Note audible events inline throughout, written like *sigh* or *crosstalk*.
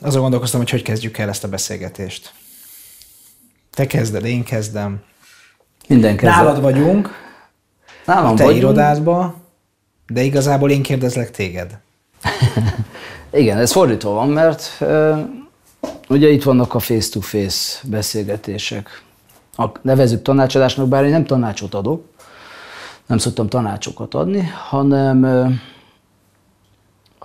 Azon gondolkoztam, hogy hogy kezdjük el ezt a beszélgetést. Te kezded, én kezdem. Minden kezdem. Nálad vagyunk, Nálam vagyunk. te vagyunk. irodádba, de igazából én kérdezlek téged. *laughs* Igen, ez fordító van, mert uh, ugye itt vannak a face-to-face -face beszélgetések. A, nevezük tanácsadásnak, bár én nem tanácsot adok, nem szoktam tanácsokat adni, hanem uh,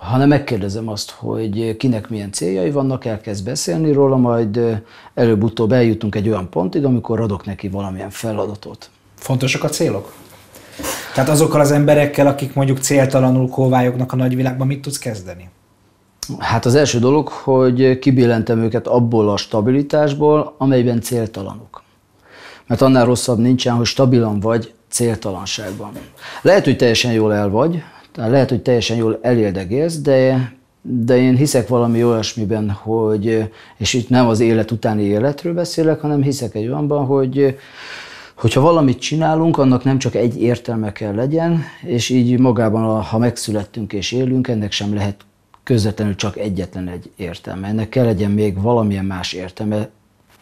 hanem megkérdezem azt, hogy eh, kinek milyen céljai vannak, elkezd beszélni róla, majd eh, előbb-utóbb eljutunk egy olyan pontig, amikor adok neki valamilyen feladatot. Fontosak a célok? Tehát azokkal az emberekkel, akik mondjuk céltalanul kóvályognak a nagyvilágban, mit tudsz kezdeni? Hát az első dolog, hogy kibillentem őket abból a stabilitásból, amelyben céltalanok. Mert annál rosszabb nincsen, hogy stabilan vagy céltalanságban. Lehet, hogy teljesen jól el vagy, tehát lehet, hogy teljesen jól eléldegélsz, de, de én hiszek valami olyasmiben, hogy, és itt nem az élet utáni életről beszélek, hanem hiszek egy olyanban, hogy hogyha valamit csinálunk, annak nem csak egy értelme kell legyen, és így magában, ha megszülettünk és élünk, ennek sem lehet közvetlenül csak egyetlen egy értelme. Ennek kell legyen még valamilyen más értelme,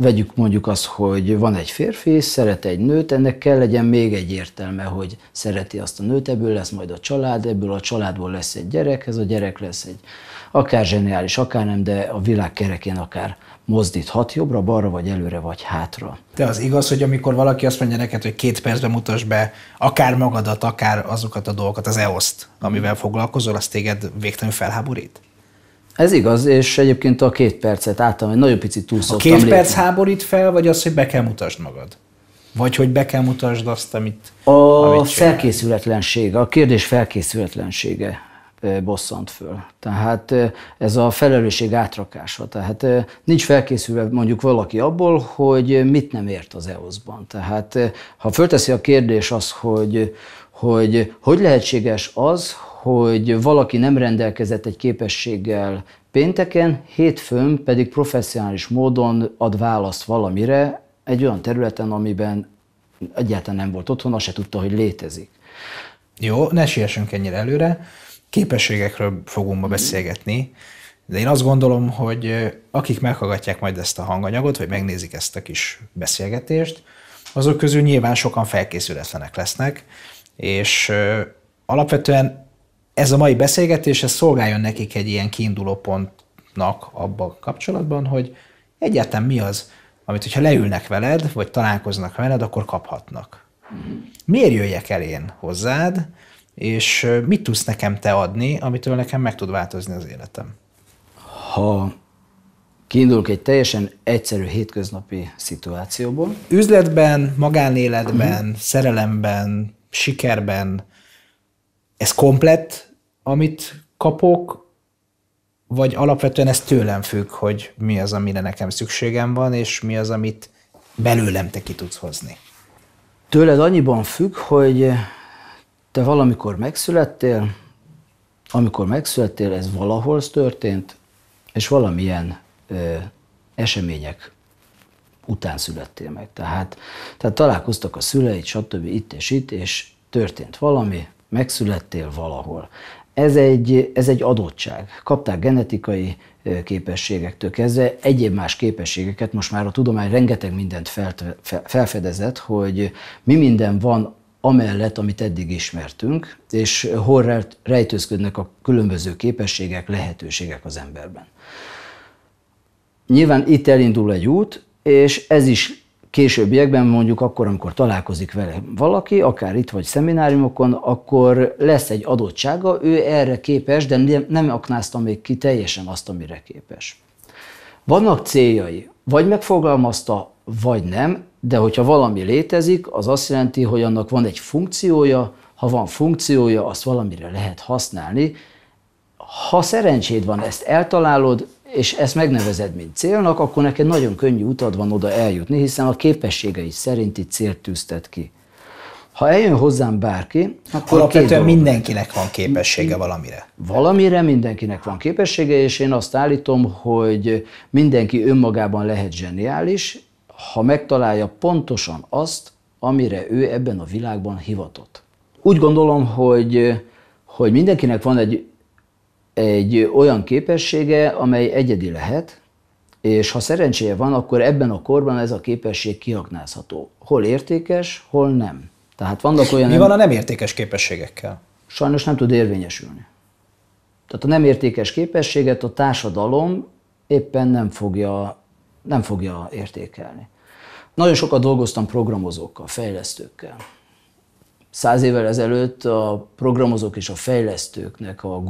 vegyük mondjuk azt, hogy van egy férfi, szeret egy nőt, ennek kell legyen még egy értelme, hogy szereti azt a nőt, ebből lesz majd a család, ebből a családból lesz egy gyerek, ez a gyerek lesz egy akár zseniális, akár nem, de a világ kerekén akár mozdíthat jobbra, balra, vagy előre, vagy hátra. De az igaz, hogy amikor valaki azt mondja neked, hogy két percben mutasd be akár magadat, akár azokat a dolgokat, az EOS-t, amivel foglalkozol, az téged végtelenül felháborít? Ez igaz, és egyébként a két percet álltam, egy nagyon picit túlszoktam. A két lépni. perc háborít fel, vagy az, hogy be kell mutasd magad? Vagy hogy be kell mutasd azt, amit A amit felkészületlensége, a kérdés felkészületlensége bosszant föl. Tehát ez a felelősség átrakása. Tehát nincs felkészülve mondjuk valaki abból, hogy mit nem ért az EOS-ban. Tehát ha fölteszi a kérdés az, hogy hogy, hogy lehetséges az, hogy valaki nem rendelkezett egy képességgel pénteken, hétfőn pedig professzionális módon ad választ valamire egy olyan területen, amiben egyáltalán nem volt otthon, azt se tudta, hogy létezik. Jó, ne siessünk ennyire előre. Képességekről fogunk ma mhm. beszélgetni, de én azt gondolom, hogy akik meghallgatják majd ezt a hanganyagot, vagy megnézik ezt a kis beszélgetést, azok közül nyilván sokan felkészületlenek lesznek, és alapvetően ez a mai beszélgetés, ez szolgáljon nekik egy ilyen kiinduló pontnak abban kapcsolatban, hogy egyáltalán mi az, amit hogyha leülnek veled, vagy találkoznak veled, akkor kaphatnak. Miért jöjjek el én hozzád, és mit tudsz nekem te adni, amitől nekem meg tud változni az életem? Ha kiindulok egy teljesen egyszerű hétköznapi szituációból. Üzletben, magánéletben, uh-huh. szerelemben, sikerben, ez komplett, amit kapok, vagy alapvetően ez tőlem függ, hogy mi az, amire nekem szükségem van, és mi az, amit belőlem te ki tudsz hozni? Tőled annyiban függ, hogy te valamikor megszülettél, amikor megszülettél, ez valahol történt, és valamilyen ö, események után születtél meg. Tehát, tehát találkoztak a szüleid, stb. itt és itt, és történt valami, megszülettél valahol. Ez egy, ez egy adottság. Kapták genetikai képességektől kezdve egyéb más képességeket, most már a tudomány rengeteg mindent felt felfedezett, hogy mi minden van amellett, amit eddig ismertünk, és hol rejtőzködnek a különböző képességek, lehetőségek az emberben. Nyilván itt elindul egy út, és ez is későbbiekben mondjuk akkor, amikor találkozik vele valaki, akár itt vagy szemináriumokon, akkor lesz egy adottsága, ő erre képes, de nem aknázta még ki teljesen azt, amire képes. Vannak céljai, vagy megfogalmazta, vagy nem, de hogyha valami létezik, az azt jelenti, hogy annak van egy funkciója, ha van funkciója, azt valamire lehet használni. Ha szerencséd van, ezt eltalálod, és ezt megnevezed, mint célnak, akkor neked nagyon könnyű utad van oda eljutni, hiszen a képességei szerinti célt tűzted ki. Ha eljön hozzám bárki, akkor Alapvetően mindenkinek van képessége valamire. Valamire mindenkinek van képessége, és én azt állítom, hogy mindenki önmagában lehet zseniális, ha megtalálja pontosan azt, amire ő ebben a világban hivatott. Úgy gondolom, hogy, hogy mindenkinek van egy egy olyan képessége, amely egyedi lehet, és ha szerencséje van, akkor ebben a korban ez a képesség kiaknázható. Hol értékes, hol nem. Tehát vannak olyan... Mi van a nem értékes képességekkel? Sajnos nem tud érvényesülni. Tehát a nem értékes képességet a társadalom éppen nem fogja, nem fogja értékelni. Nagyon sokat dolgoztam programozókkal, fejlesztőkkel. Száz évvel ezelőtt a programozók és a fejlesztőknek a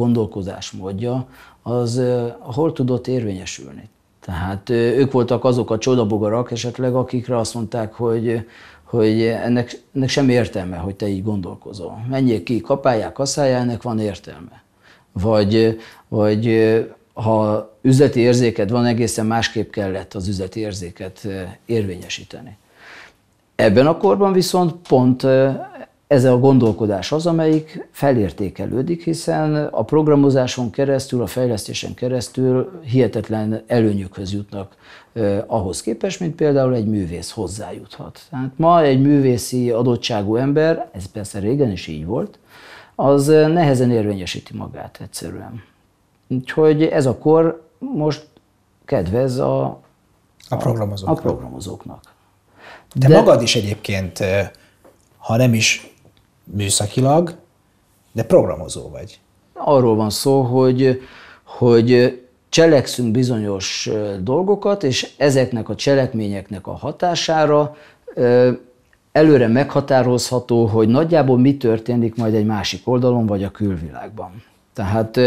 módja az hol tudott érvényesülni. Tehát ők voltak azok a csodabogarak esetleg, akikre azt mondták, hogy, hogy ennek, ennek sem értelme, hogy te így gondolkozol. Menjél ki, kapálják, kaszáljál, ennek van értelme. Vagy, vagy ha üzleti érzéked van, egészen másképp kellett az üzleti érzéket érvényesíteni. Ebben a korban viszont pont ez a gondolkodás az, amelyik felértékelődik, hiszen a programozáson keresztül, a fejlesztésen keresztül hihetetlen előnyökhöz jutnak eh, ahhoz képest, mint például egy művész hozzájuthat. Tehát ma egy művészi adottságú ember, ez persze régen is így volt, az nehezen érvényesíti magát egyszerűen. Úgyhogy ez a kor most kedvez a, a, programozóknak. a programozóknak. De magad is egyébként, ha nem is műszakilag, de programozó vagy. Arról van szó, hogy, hogy cselekszünk bizonyos dolgokat, és ezeknek a cselekményeknek a hatására előre meghatározható, hogy nagyjából mi történik majd egy másik oldalon, vagy a külvilágban. Tehát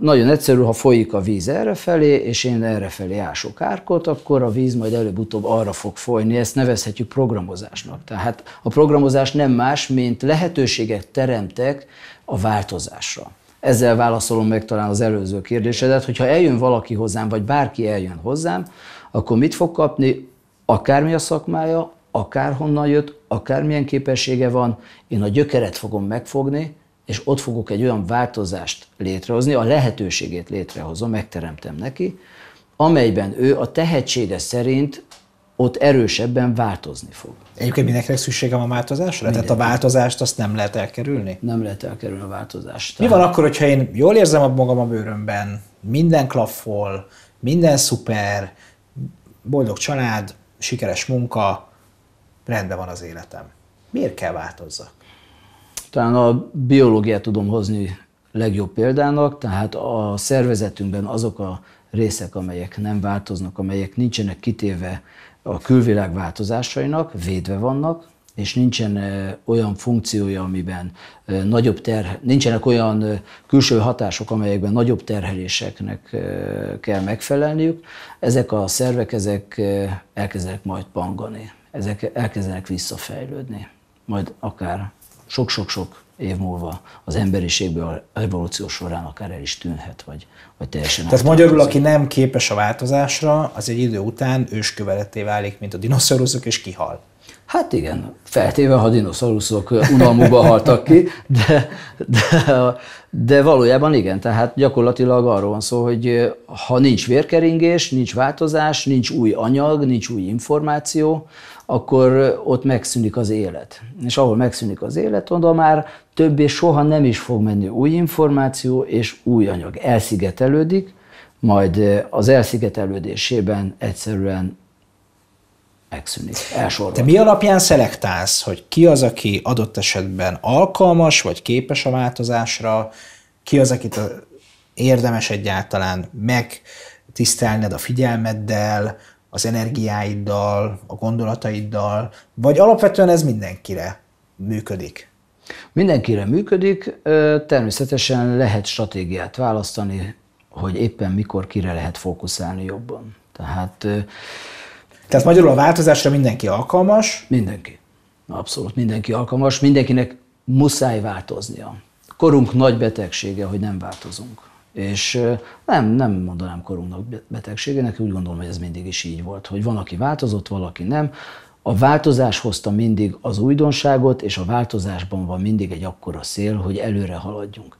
nagyon egyszerű, ha folyik a víz errefelé, és én errefelé ások árkot, akkor a víz majd előbb-utóbb arra fog folyni. Ezt nevezhetjük programozásnak. Tehát a programozás nem más, mint lehetőséget teremtek a változásra. Ezzel válaszolom meg talán az előző kérdésedet, hogyha eljön valaki hozzám, vagy bárki eljön hozzám, akkor mit fog kapni? Akármi a szakmája, akárhonnan jött, akármilyen képessége van, én a gyökeret fogom megfogni, és ott fogok egy olyan változást létrehozni, a lehetőségét létrehozom, megteremtem neki, amelyben ő a tehetsége szerint ott erősebben változni fog. Egyébként mindenkinek szüksége van a változásra? Mindenki. Tehát a változást azt nem lehet elkerülni? Nem lehet elkerülni a változást. Mi van akkor, hogyha én jól érzem magam a bőrömben, minden klaffol, minden szuper, boldog család, sikeres munka, rendben van az életem. Miért kell változzak? Talán a biológiát tudom hozni legjobb példának, tehát a szervezetünkben azok a részek, amelyek nem változnak, amelyek nincsenek kitéve a külvilág változásainak, védve vannak, és nincsen olyan funkciója, amiben nagyobb terhe, nincsenek olyan külső hatások, amelyekben nagyobb terheléseknek kell megfelelniük, ezek a szervek ezek elkezdenek majd pangani, ezek elkezdenek visszafejlődni, majd akár sok-sok-sok év múlva az emberiségből a evolúció során akár el is tűnhet, vagy, vagy teljesen Tehát magyarul, aki nem képes a változásra, az egy idő után ősköveletté válik, mint a dinoszauruszok, és kihal. Hát igen, feltéve, ha dinoszauruszok unalmukba haltak ki, de, de, de valójában igen, tehát gyakorlatilag arról van szó, hogy eh, ha nincs vérkeringés, nincs változás, nincs új anyag, nincs új információ, akkor ott megszűnik az élet. És ahol megszűnik az élet, oda már többé soha nem is fog menni új információ és új anyag. Elszigetelődik, majd az elszigetelődésében egyszerűen megszűnik, elsorvad. Te mi alapján szelektálsz, hogy ki az, aki adott esetben alkalmas vagy képes a változásra, ki az, akit érdemes egyáltalán megtisztelned a figyelmeddel, az energiáiddal, a gondolataiddal, vagy alapvetően ez mindenkire működik? Mindenkire működik, természetesen lehet stratégiát választani, hogy éppen mikor kire lehet fókuszálni jobban. Tehát, Tehát magyarul a változásra mindenki alkalmas? Mindenki. Abszolút mindenki alkalmas, mindenkinek muszáj változnia. Korunk nagy betegsége, hogy nem változunk. És nem, nem mondanám korunknak betegségének, úgy gondolom, hogy ez mindig is így volt, hogy van, aki változott, valaki nem. A változás hozta mindig az újdonságot, és a változásban van mindig egy akkora szél, hogy előre haladjunk.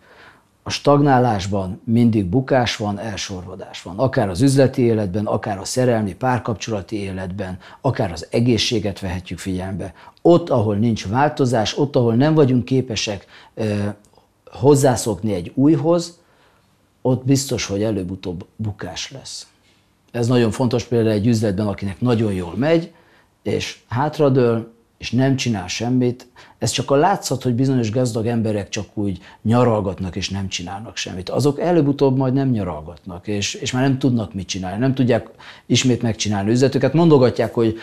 A stagnálásban mindig bukás van, elsorvadás van. Akár az üzleti életben, akár a szerelmi, párkapcsolati életben, akár az egészséget vehetjük figyelembe. Ott, ahol nincs változás, ott, ahol nem vagyunk képesek hozzászokni egy újhoz, ott biztos, hogy előbb-utóbb bukás lesz. Ez nagyon fontos például egy üzletben, akinek nagyon jól megy, és hátradől, és nem csinál semmit. Ez csak a látszat, hogy bizonyos gazdag emberek csak úgy nyaralgatnak, és nem csinálnak semmit. Azok előbb-utóbb majd nem nyaralgatnak, és, és már nem tudnak mit csinálni, nem tudják ismét megcsinálni üzletüket. Mondogatják, hogy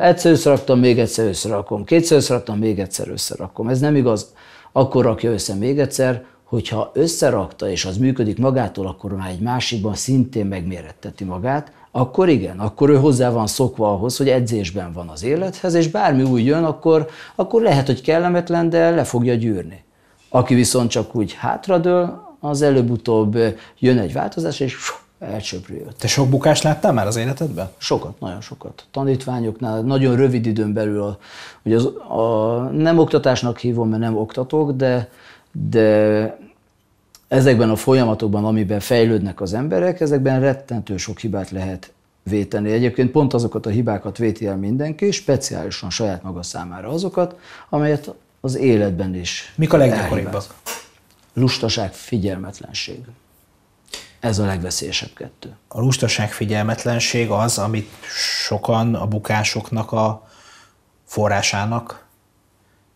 egyszer összeraktam, még egyszer összerakom, kétszer összeraktam, még egyszer összerakom. Ez nem igaz. Akkor rakja össze még egyszer, hogyha összerakta, és az működik magától, akkor már egy másikban szintén megméretteti magát, akkor igen, akkor ő hozzá van szokva ahhoz, hogy edzésben van az élethez, és bármi úgy jön, akkor, akkor lehet, hogy kellemetlen, de le fogja gyűrni. Aki viszont csak úgy hátradől, az előbb-utóbb jön egy változás, és elsöprű őt. Te sok bukást láttál már az életedben? Sokat, nagyon sokat. Tanítványoknál nagyon rövid időn belül, a, hogy az, a, nem oktatásnak hívom, mert nem oktatok, de de ezekben a folyamatokban, amiben fejlődnek az emberek, ezekben rettentő sok hibát lehet véteni. Egyébként pont azokat a hibákat véti el mindenki, speciálisan saját maga számára azokat, amelyet az életben is Mik a leggyakoribbak? Lustaság, figyelmetlenség. Ez a legveszélyesebb kettő. A lustaság, figyelmetlenség az, amit sokan a bukásoknak a forrásának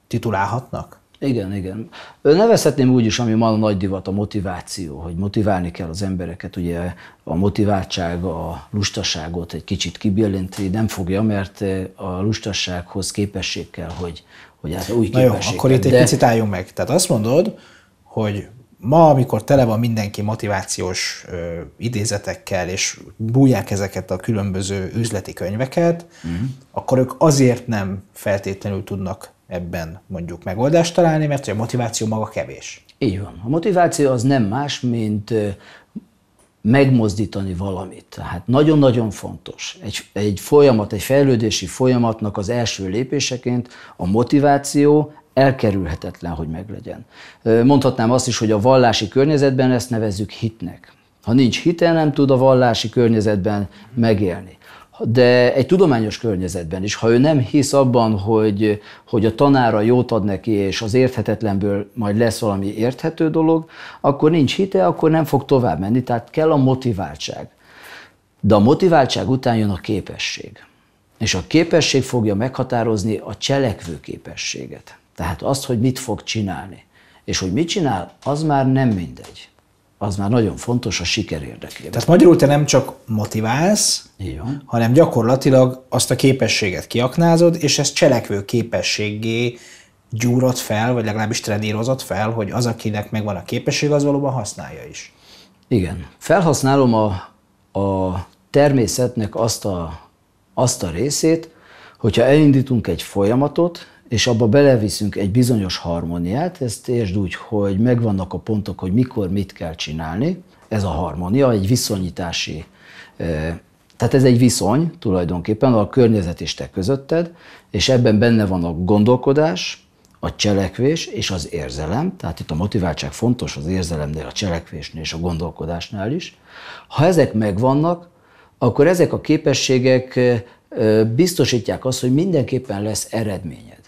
titulálhatnak? Igen, igen. Nevezhetném úgy is, ami ma a nagy divat, a motiváció, hogy motiválni kell az embereket, ugye a motiváltság a lustaságot egy kicsit kibillinti, nem fogja, mert a lustasághoz képesség kell, hogy, hogy hát új Na jó, akkor itt egy de... picit álljunk meg. Tehát azt mondod, hogy ma, amikor tele van mindenki motivációs ö, idézetekkel, és bújják ezeket a különböző üzleti könyveket, mm. akkor ők azért nem feltétlenül tudnak ebben mondjuk megoldást találni, mert a motiváció maga kevés. Így van. A motiváció az nem más, mint megmozdítani valamit. Tehát nagyon-nagyon fontos. Egy, egy folyamat, egy fejlődési folyamatnak az első lépéseként a motiváció elkerülhetetlen, hogy meglegyen. Mondhatnám azt is, hogy a vallási környezetben ezt nevezzük hitnek. Ha nincs hite, nem tud a vallási környezetben megélni de egy tudományos környezetben is, ha ő nem hisz abban, hogy, hogy a tanára jót ad neki, és az érthetetlenből majd lesz valami érthető dolog, akkor nincs hite, akkor nem fog tovább menni, tehát kell a motiváltság. De a motiváltság után jön a képesség. És a képesség fogja meghatározni a cselekvő képességet. Tehát azt, hogy mit fog csinálni. És hogy mit csinál, az már nem mindegy az már nagyon fontos a siker érdekében. Tehát magyarul te nem csak motiválsz, Igen. hanem gyakorlatilag azt a képességet kiaknázod, és ez cselekvő képességé gyúrod fel, vagy legalábbis trenírozod fel, hogy az, akinek megvan a képesség, az valóban használja is. Igen. Felhasználom a, a természetnek azt a, azt a részét, hogyha elindítunk egy folyamatot, és abba beleviszünk egy bizonyos harmóniát, ezt értsd úgy, hogy megvannak a pontok, hogy mikor mit kell csinálni, ez a harmónia, egy viszonyítási, tehát ez egy viszony tulajdonképpen a környezet és te közötted, és ebben benne van a gondolkodás, a cselekvés és az érzelem, tehát itt a motiváltság fontos az érzelemnél, a cselekvésnél és a gondolkodásnál is. Ha ezek megvannak, akkor ezek a képességek biztosítják azt, hogy mindenképpen lesz eredményed.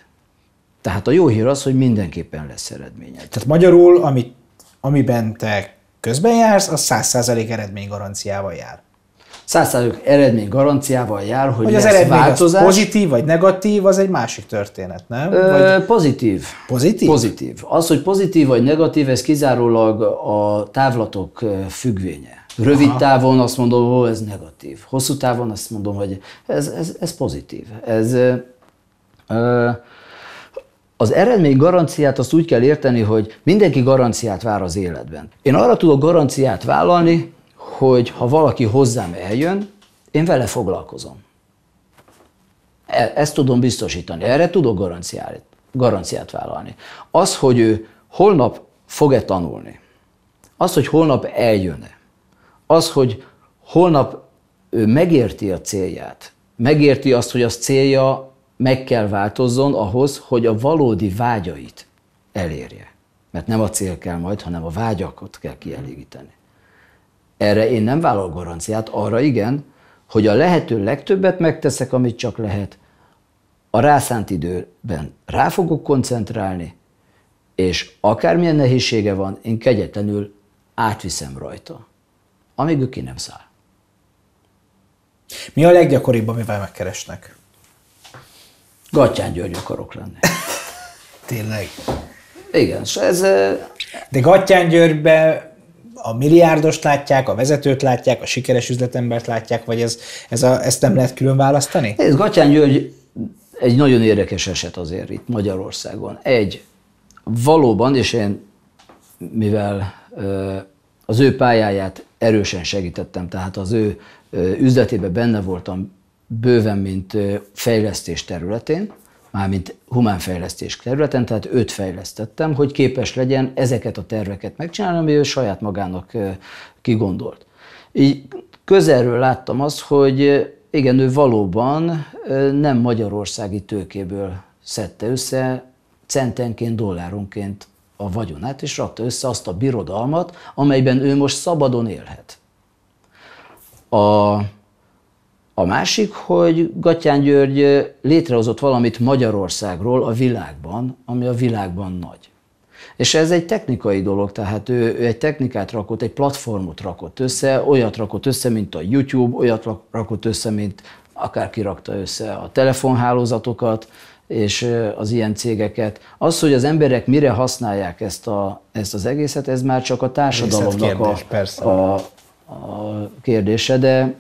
Tehát a jó hír az, hogy mindenképpen lesz eredménye. Tehát magyarul, amit, amiben te közben jársz, az 100% eredmény garanciával jár. 100% eredmény garanciával jár, hogy, hogy az lesz eredmény változás. Az pozitív vagy negatív, az egy másik történet, nem? Ö, vagy... Pozitív. Pozitív? Pozitív. Az, hogy pozitív vagy negatív, ez kizárólag a távlatok függvénye. Rövid Aha. távon azt mondom, hogy ez negatív. Hosszú távon azt mondom, hogy ez, ez, ez pozitív. Ez, ö, az eredmény garanciát azt úgy kell érteni, hogy mindenki garanciát vár az életben. Én arra tudok garanciát vállalni, hogy ha valaki hozzám eljön, én vele foglalkozom. E- ezt tudom biztosítani, erre tudok garanciát, garanciát vállalni. Az, hogy ő holnap fog-e tanulni, az, hogy holnap eljön-e, az, hogy holnap ő megérti a célját, megérti azt, hogy az célja meg kell változzon ahhoz, hogy a valódi vágyait elérje. Mert nem a cél kell majd, hanem a vágyakat kell kielégíteni. Erre én nem vállal garanciát, arra igen, hogy a lehető legtöbbet megteszek, amit csak lehet, a rászánt időben rá fogok koncentrálni, és akármilyen nehézsége van, én kegyetlenül átviszem rajta, amíg ő ki nem száll. Mi a leggyakoribb, amivel megkeresnek? Gatyán György akarok lenni. *laughs* Tényleg? Igen, és ez... De Gatyán Györgybe a milliárdost látják, a vezetőt látják, a sikeres üzletembert látják, vagy ez, ez a, ezt nem lehet külön választani? Ez Gatyán György egy nagyon érdekes eset azért itt Magyarországon. Egy, valóban, és én mivel az ő pályáját erősen segítettem, tehát az ő üzletében benne voltam bőven, mint fejlesztés területén, mármint humánfejlesztés területen, tehát őt fejlesztettem, hogy képes legyen ezeket a terveket megcsinálni, ami ő saját magának kigondolt. Így közelről láttam azt, hogy igen, ő valóban nem magyarországi tőkéből szedte össze centenként, dolláronként a vagyonát, és rakta össze azt a birodalmat, amelyben ő most szabadon élhet. A a másik, hogy Gatyán György létrehozott valamit Magyarországról a világban, ami a világban nagy. És ez egy technikai dolog, tehát ő, ő egy technikát rakott, egy platformot rakott össze, olyat rakott össze, mint a YouTube, olyat rakott össze, mint akár kirakta össze a telefonhálózatokat, és az ilyen cégeket. Az, hogy az emberek mire használják ezt, a, ezt az egészet, ez már csak a társadalomnak kérdés, a, persze. a, a kérdése, de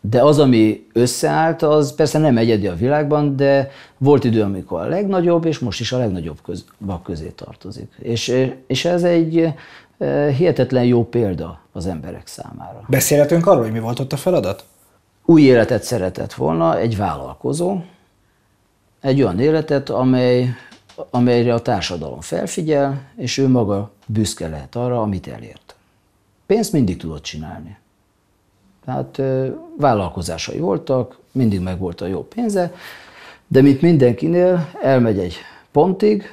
de az, ami összeállt, az persze nem egyedi a világban, de volt idő, amikor a legnagyobb, és most is a legnagyobb köz, közé tartozik. És, és ez egy eh, hihetetlen jó példa az emberek számára. Beszélhetünk arról, hogy mi volt ott a feladat? Új életet szeretett volna egy vállalkozó, egy olyan életet, amely, amelyre a társadalom felfigyel, és ő maga büszke lehet arra, amit elért. Pénzt mindig tudott csinálni. Tehát vállalkozásai voltak, mindig megvolt a jó pénze, de mint mindenkinél elmegy egy pontig,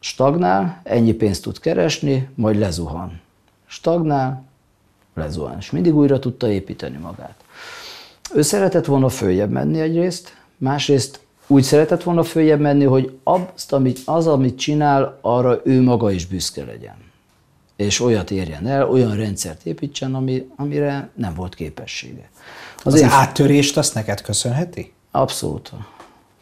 stagnál, ennyi pénzt tud keresni, majd lezuhan. Stagnál, lezuhan, és mindig újra tudta építeni magát. Ő szeretett volna följebb menni egyrészt, másrészt úgy szeretett volna följebb menni, hogy azt, amit, az, amit csinál, arra ő maga is büszke legyen és olyat érjen el, olyan rendszert építsen, ami, amire nem volt képessége. Az, az én... áttörést azt neked köszönheti? Abszolút.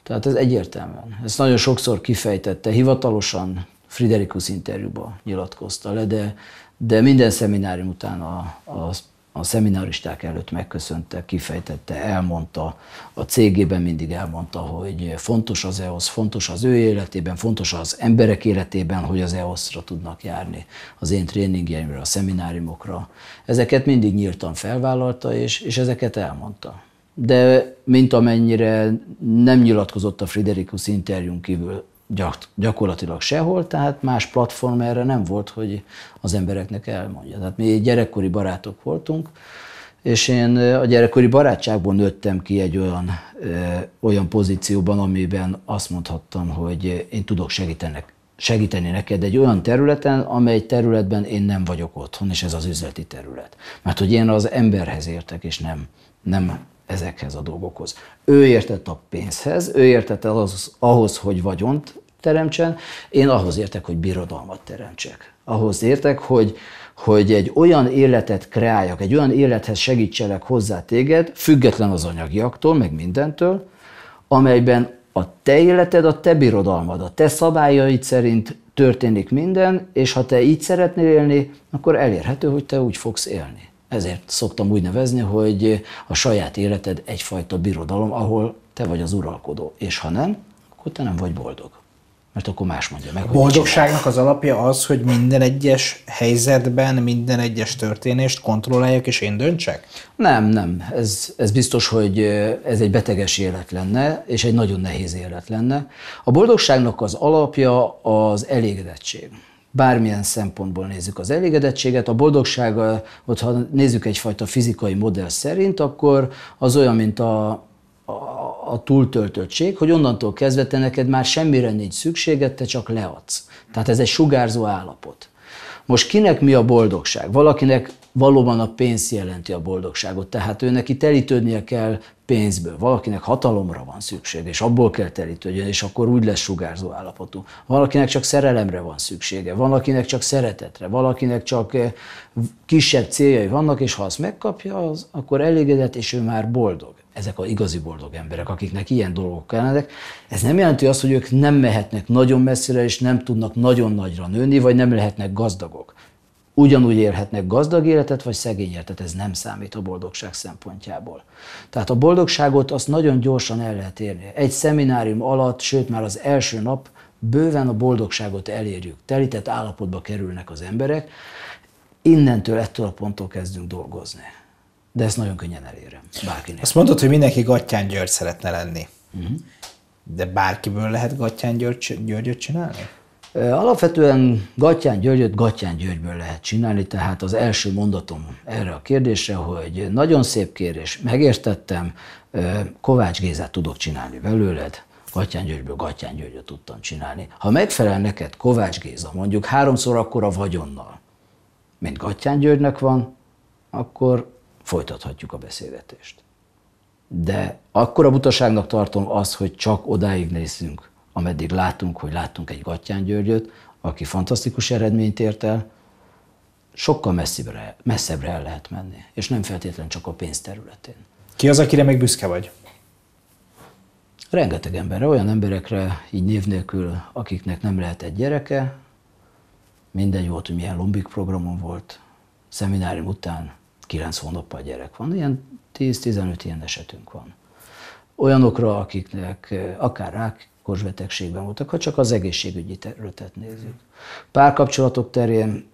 Tehát ez egyértelműen. Ezt nagyon sokszor kifejtette, hivatalosan Friderikus interjúban nyilatkozta le, de, de minden szeminárium után a, a a szemináristák előtt megköszönte, kifejtette, elmondta, a cégében mindig elmondta, hogy fontos az EOSZ, fontos az ő életében, fontos az emberek életében, hogy az EOS-ra tudnak járni, az én tréningjeimre, a szemináriumokra. Ezeket mindig nyíltan felvállalta, és, és ezeket elmondta. De mint amennyire nem nyilatkozott a Friderikus interjún kívül gyak, gyakorlatilag sehol, tehát más platform erre nem volt, hogy az embereknek elmondja. Tehát mi gyerekkori barátok voltunk, és én a gyerekkori barátságból nőttem ki egy olyan, ö, olyan pozícióban, amiben azt mondhattam, hogy én tudok segíteni, segíteni neked egy olyan területen, amely területben én nem vagyok otthon, és ez az üzleti terület. Mert hogy én az emberhez értek, és nem, nem ezekhez a dolgokhoz. Ő értett a pénzhez, ő értett az, ahhoz, hogy vagyont teremtsen, én ahhoz értek, hogy birodalmat teremtsek. Ahhoz értek, hogy, hogy egy olyan életet kreáljak, egy olyan élethez segítselek hozzá téged, független az anyagiaktól, meg mindentől, amelyben a te életed, a te birodalmad, a te szabályaid szerint történik minden, és ha te így szeretnél élni, akkor elérhető, hogy te úgy fogsz élni. Ezért szoktam úgy nevezni, hogy a saját életed egyfajta birodalom, ahol te vagy az uralkodó, és ha nem, akkor te nem vagy boldog mert akkor más mondja meg. A boldogságnak az alapja az, hogy minden egyes helyzetben, minden egyes történést kontrolláljak és én döntsek? Nem, nem. Ez, ez biztos, hogy ez egy beteges élet lenne, és egy nagyon nehéz élet lenne. A boldogságnak az alapja az elégedettség. Bármilyen szempontból nézzük az elégedettséget, a boldogság, ha nézzük egyfajta fizikai modell szerint, akkor az olyan, mint a a túltöltöttség, hogy onnantól kezdve te neked már semmire nincs szükséged, te csak leadsz. Tehát ez egy sugárzó állapot. Most kinek mi a boldogság? Valakinek valóban a pénz jelenti a boldogságot, tehát ő neki telítődnie kell pénzből. Valakinek hatalomra van szüksége, és abból kell telítődjön, és akkor úgy lesz sugárzó állapotú. Valakinek csak szerelemre van szüksége, valakinek csak szeretetre, valakinek csak eh, kisebb céljai vannak, és ha azt megkapja, az, akkor elégedett, és ő már boldog ezek a igazi boldog emberek, akiknek ilyen dolgok kellene. Ez nem jelenti azt, hogy ők nem mehetnek nagyon messzire, és nem tudnak nagyon nagyra nőni, vagy nem lehetnek gazdagok. Ugyanúgy élhetnek gazdag életet, vagy szegény életet, ez nem számít a boldogság szempontjából. Tehát a boldogságot azt nagyon gyorsan el lehet érni. Egy szeminárium alatt, sőt már az első nap bőven a boldogságot elérjük. Telített állapotba kerülnek az emberek, innentől ettől a ponttól kezdünk dolgozni de ezt nagyon könnyen elérem. Bárkinek. Azt mondod, hogy mindenki Gattyán György szeretne lenni. Uh-huh. De bárkiből lehet Gattyán György, Györgyöt csinálni? Alapvetően Gattyán Györgyöt Gattyán Györgyből lehet csinálni, tehát az első mondatom erre a kérdésre, hogy nagyon szép kérés, megértettem, Kovács Gézát tudok csinálni belőled, Gatyán Györgyből Gatyán Györgyöt tudtam csinálni. Ha megfelel neked Kovács Géza mondjuk háromszor akkora vagyonnal, mint Gatyán Györgynek van, akkor folytathatjuk a beszélgetést. De akkor a butaságnak tartom azt, hogy csak odáig nézzünk, ameddig látunk, hogy láttunk egy Gattyán Györgyöt, aki fantasztikus eredményt ért el, sokkal messzibbre, messzebbre el lehet menni, és nem feltétlenül csak a pénz területén. Ki az, akire még büszke vagy? Rengeteg emberre, olyan emberekre, így név nélkül, akiknek nem lehet egy gyereke, minden jó, hogy milyen lombik programon volt, szeminárium után 9 hónappal gyerek van, ilyen 10-15 ilyen esetünk van. Olyanokra, akiknek eh, akár rák, korzsbetegségben voltak, ha csak az egészségügyi területet nézzük. Párkapcsolatok terén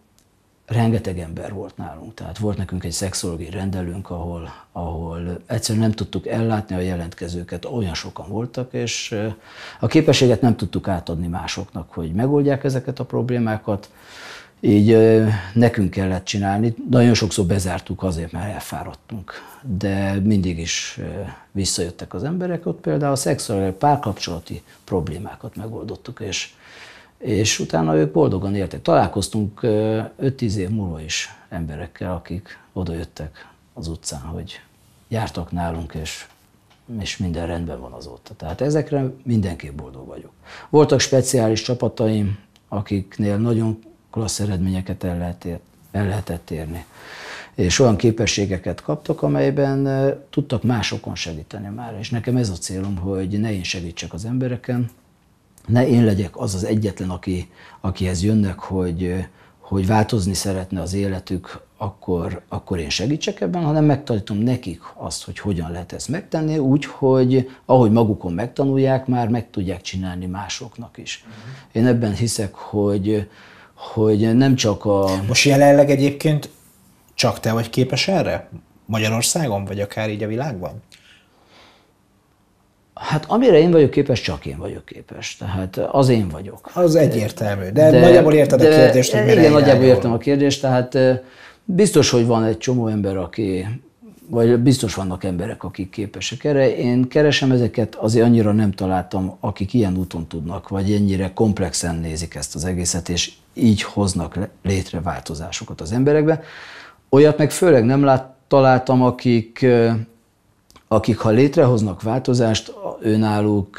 rengeteg ember volt nálunk. Tehát volt nekünk egy szexológiai rendelőnk, ahol, ahol egyszerűen nem tudtuk ellátni a jelentkezőket, olyan sokan voltak, és eh, a képességet nem tudtuk átadni másoknak, hogy megoldják ezeket a problémákat így nekünk kellett csinálni. Nagyon sokszor bezártuk azért, mert elfáradtunk, de mindig is visszajöttek az emberek. Ott például a szexuális párkapcsolati problémákat megoldottuk, és, és utána ők boldogan éltek. Találkoztunk 5-10 év múlva is emberekkel, akik odajöttek az utcán, hogy jártak nálunk, és és minden rendben van azóta. Tehát ezekre mindenképp boldog vagyok. Voltak speciális csapataim, akiknél nagyon klassz eredményeket el, lehet ér, el lehetett érni. És olyan képességeket kaptak, amelyben tudtak másokon segíteni már. És nekem ez a célom, hogy ne én segítsek az embereken, ne én legyek az az egyetlen, aki, akihez jönnek, hogy, hogy változni szeretne az életük, akkor, akkor én segítsek ebben, hanem megtanítom nekik azt, hogy hogyan lehet ezt megtenni, úgy, hogy ahogy magukon megtanulják, már meg tudják csinálni másoknak is. Uh-huh. Én ebben hiszek, hogy hogy nem csak a... Most jelenleg egyébként csak te vagy képes erre? Magyarországon, vagy akár így a világban? Hát amire én vagyok képes, csak én vagyok képes. Tehát az én vagyok. Az egyértelmű, de, de nagyjából érted de, a kérdést, hogy mire Igen, nagyjából értem a kérdést, tehát biztos, hogy van egy csomó ember, aki vagy biztos vannak emberek, akik képesek erre. Én keresem ezeket, azért annyira nem találtam, akik ilyen úton tudnak, vagy ennyire komplexen nézik ezt az egészet, és így hoznak létre változásokat az emberekbe. Olyat meg főleg nem lát, találtam, akik, akik ha létrehoznak változást, önálluk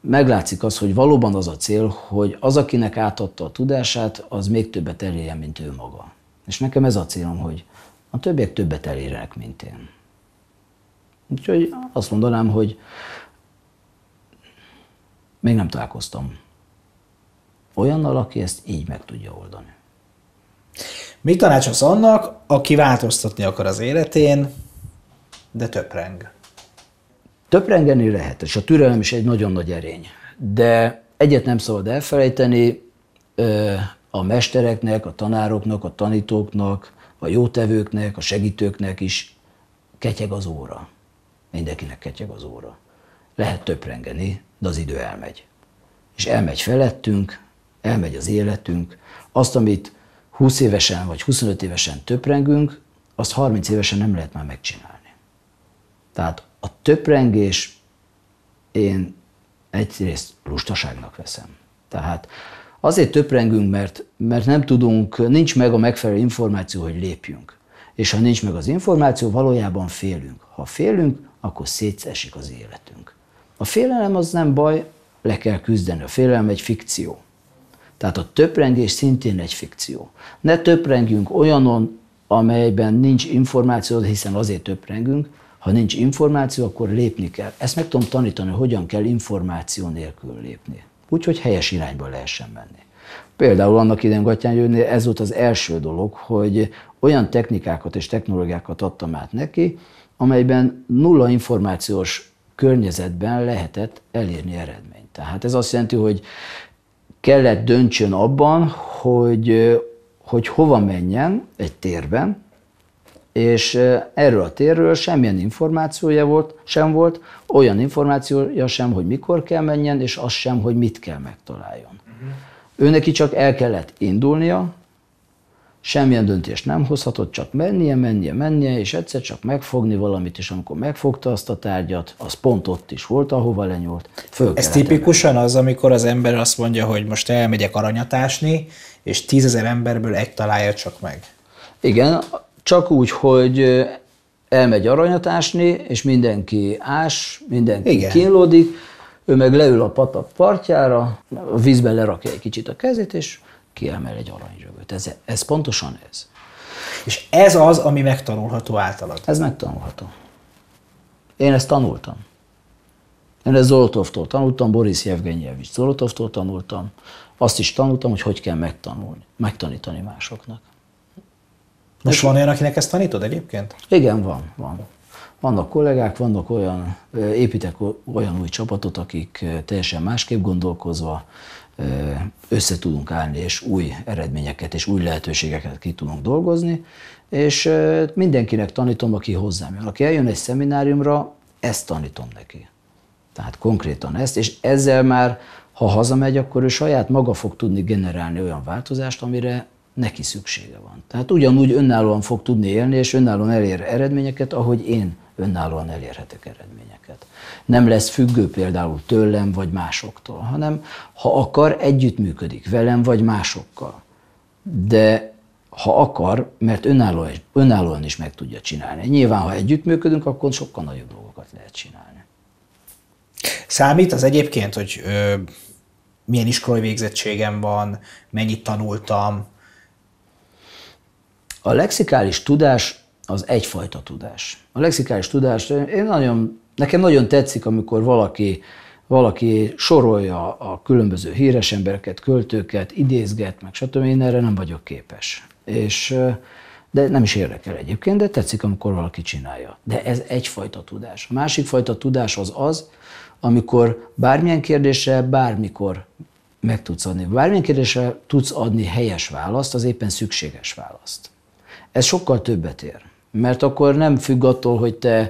meglátszik az, hogy valóban az a cél, hogy az, akinek átadta a tudását, az még többet elérjen, mint ő maga. És nekem ez a célom, hogy, a többiek többet elérnek, mint én. Úgyhogy azt mondanám, hogy még nem találkoztam olyannal, aki ezt így meg tudja oldani. Mit tanácsolsz annak, aki változtatni akar az életén, de töpreng? Töprengeni lehet, és a türelem is egy nagyon nagy erény. De egyet nem szabad elfelejteni, a mestereknek, a tanároknak, a tanítóknak, a jótevőknek, a segítőknek is ketyeg az óra. Mindenkinek ketyeg az óra. Lehet töprengeni, de az idő elmegy. És elmegy felettünk, elmegy az életünk. Azt, amit 20 évesen vagy 25 évesen töprengünk, azt 30 évesen nem lehet már megcsinálni. Tehát a töprengés én egyrészt lustaságnak veszem. Tehát Azért töprengünk, mert, mert nem tudunk, nincs meg a megfelelő információ, hogy lépjünk. És ha nincs meg az információ, valójában félünk. Ha félünk, akkor szétszesik az életünk. A félelem az nem baj, le kell küzdeni. A félelem egy fikció. Tehát a töprengés szintén egy fikció. Ne töprengjünk olyanon, amelyben nincs információ, hiszen azért töprengünk, ha nincs információ, akkor lépni kell. Ezt meg tudom tanítani, hogyan kell információ nélkül lépni úgy, hogy helyes irányba lehessen menni. Például annak idején Gatyán Győrné ez volt az első dolog, hogy olyan technikákat és technológiákat adtam át neki, amelyben nulla információs környezetben lehetett elérni eredményt. Tehát ez azt jelenti, hogy kellett döntsön abban, hogy, hogy hova menjen egy térben, és erről a térről semmilyen információja volt, sem volt, olyan információja sem, hogy mikor kell menjen, és az sem, hogy mit kell megtaláljon. Mhm. Ő neki csak el kellett indulnia, semmilyen döntést nem hozhatott, csak mennie, mennie, mennie, és egyszer csak megfogni valamit, és amikor megfogta azt a tárgyat, az pont ott is volt, ahova lenyúlt. Föl Ez tipikusan menni. az, amikor az ember azt mondja, hogy most elmegyek aranyatásni, és tízezer emberből egy találja csak meg. Igen, csak úgy, hogy elmegy aranyat ásni, és mindenki ás, mindenki Igen. kínlódik, ő meg leül a patak partjára, a vízben lerakja egy kicsit a kezét, és kiemel egy aranyzsögöt. Ez, ez pontosan ez. És ez az, ami megtanulható általad? Ez megtanulható. Én ezt tanultam. Én ezt Zolotovtól tanultam, Boris Jevgenyevics Zolotovtól tanultam. Azt is tanultam, hogy hogy kell megtanulni, megtanítani másoknak. Most van olyan, akinek ezt tanítod egyébként? Igen, van, van. Vannak kollégák, vannak olyan, építek olyan új csapatot, akik teljesen másképp gondolkozva össze tudunk állni, és új eredményeket és új lehetőségeket ki tudunk dolgozni, és mindenkinek tanítom, aki hozzám jön. Aki eljön egy szemináriumra, ezt tanítom neki. Tehát konkrétan ezt, és ezzel már, ha hazamegy, akkor ő saját maga fog tudni generálni olyan változást, amire neki szüksége van. Tehát ugyanúgy önállóan fog tudni élni, és önállóan elér eredményeket, ahogy én önállóan elérhetek eredményeket. Nem lesz függő például tőlem vagy másoktól, hanem ha akar, együttműködik velem vagy másokkal. De ha akar, mert önállóan, önállóan is meg tudja csinálni. Nyilván, ha együttműködünk, akkor sokkal nagyobb dolgokat lehet csinálni. Számít az egyébként, hogy ö, milyen iskolai végzettségem van, mennyit tanultam, a lexikális tudás az egyfajta tudás. A lexikális tudás, én nagyon, nekem nagyon tetszik, amikor valaki, valaki sorolja a különböző híres embereket, költőket, idézget, meg stb. Én erre nem vagyok képes. És de nem is érdekel egyébként, de tetszik, amikor valaki csinálja. De ez egyfajta tudás. A másik fajta tudás az az, amikor bármilyen kérdésre, bármikor meg tudsz adni. Bármilyen kérdésre tudsz adni helyes választ, az éppen szükséges választ. Ez sokkal többet ér. Mert akkor nem függ attól, hogy te,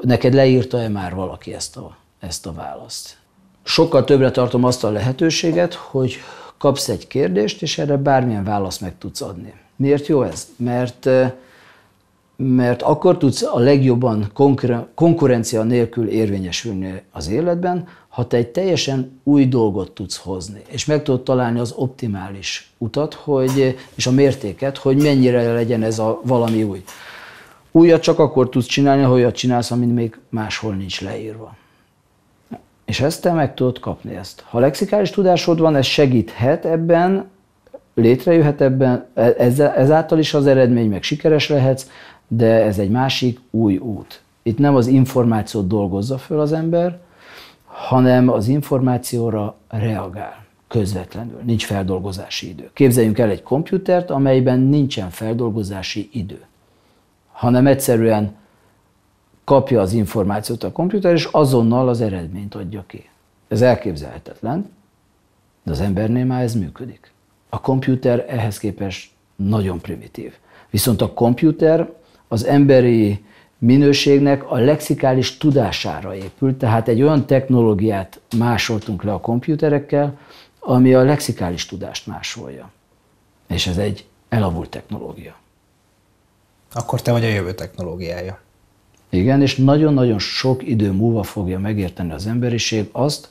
neked leírta-e már valaki ezt a, ezt a választ. Sokkal többre tartom azt a lehetőséget, hogy kapsz egy kérdést, és erre bármilyen választ meg tudsz adni. Miért jó ez? Mert mert akkor tudsz a legjobban konkurencia nélkül érvényesülni az életben, ha te egy teljesen új dolgot tudsz hozni, és meg tudod találni az optimális utat, hogy, és a mértéket, hogy mennyire legyen ez a valami új. Újat csak akkor tudsz csinálni, ha olyat csinálsz, amit még máshol nincs leírva. És ezt te meg tudod kapni ezt. Ha lexikális tudásod van, ez segíthet ebben, létrejöhet ebben, e-, ezáltal is az eredmény, meg sikeres lehetsz, de ez egy másik új út. Itt nem az információt dolgozza föl az ember, hanem az információra reagál közvetlenül, nincs feldolgozási idő. Képzeljünk el egy komputert, amelyben nincsen feldolgozási idő, hanem egyszerűen kapja az információt a komputer, és azonnal az eredményt adja ki. Ez elképzelhetetlen, de az embernél már ez működik. A komputer ehhez képest nagyon primitív. Viszont a komputer az emberi minőségnek a lexikális tudására épült, tehát egy olyan technológiát másoltunk le a komputerekkel, ami a lexikális tudást másolja. És ez egy elavult technológia. Akkor te vagy a jövő technológiája. Igen, és nagyon-nagyon sok idő múlva fogja megérteni az emberiség azt,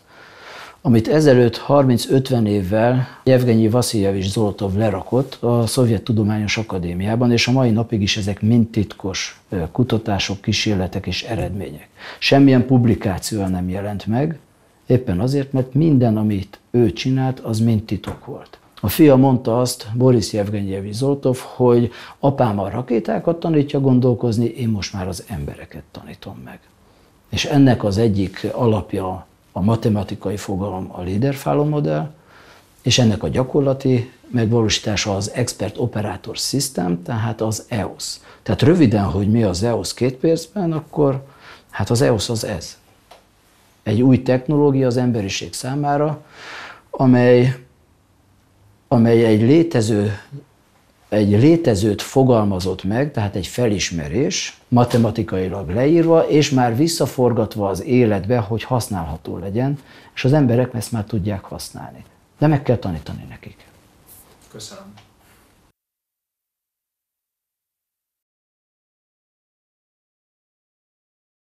amit ezelőtt 30-50 évvel Jevgenyi Vasiljev és Zolotov lerakott a Szovjet Tudományos Akadémiában, és a mai napig is ezek mind titkos kutatások, kísérletek és eredmények. Semmilyen publikáció nem jelent meg, éppen azért, mert minden, amit ő csinált, az mind titok volt. A fia mondta azt, Boris Jevgenyevics Zoltov, hogy apám a rakétákat tanítja gondolkozni, én most már az embereket tanítom meg. És ennek az egyik alapja a matematikai fogalom a Liederfalon modell, és ennek a gyakorlati megvalósítása az Expert Operator System, tehát az EOS. Tehát röviden, hogy mi az EOS két percben, akkor hát az EOS az ez. Egy új technológia az emberiség számára, amely, amely egy létező egy létezőt fogalmazott meg, tehát egy felismerés, matematikailag leírva, és már visszaforgatva az életbe, hogy használható legyen, és az emberek ezt már tudják használni. De meg kell tanítani nekik. Köszönöm.